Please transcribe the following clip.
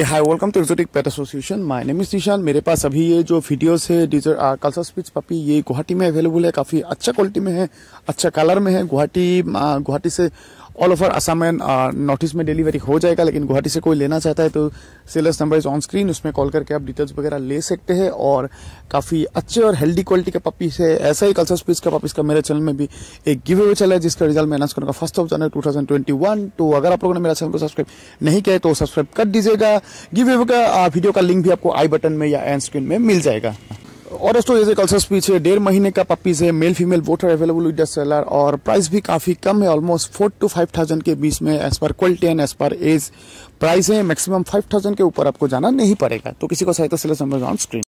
high welcome to exotic pet association my name is Nishan मेरे पास अभी ये जो वीडियोस है डीजर कल्चर स्पीच पपी ये गुवाहाटी में अवेलेबल है काफ़ी अच्छा क्वालिटी में है अच्छा कलर में है गुवाहाटी uh, गुवाहाटी से all over Assam and north east में डिलीवरी हो जाएगा लेकिन गुवाहाटी से कोई लेना चाहता है तो sellers number is on screen उसमें कॉल करके आप डिटेल्स वगैरह ले सकते हैं और काफ़ी अच्छे और हेल्दी क्वालिटी का पपीस है ऐसा ही कल्सर स्पीच का पपीस का मेरे चैनल में भी एक गिव अवे चला है जिसका रिजल्ट मैं अनाउंस करूँगा फर्स्ट ऑफ जनवरी टू तो अगर आप लोगों ने मेरा चैनल को सब्सक्राइब नहीं किया है तो सब्सक्राइब कर दीजिएगा गिव अवे uh, का वीडियो का लिंक भी आपको आई बटन में या एंड स्क्रीन में मिल जाएगा और दोस्तों जैसे कल्चर स्पीच है डेढ़ महीने का पप्पीज है male female voter available with the seller और प्राइस भी काफ़ी कम है almost four to five thousand के बीच में as per quality and as per as per है मैक्सिमम फाइव थाउजेंड के ऊपर आपको जाना नहीं पड़ेगा तो किसी को सहायता सेलर नंबर ऑन स्क्रीन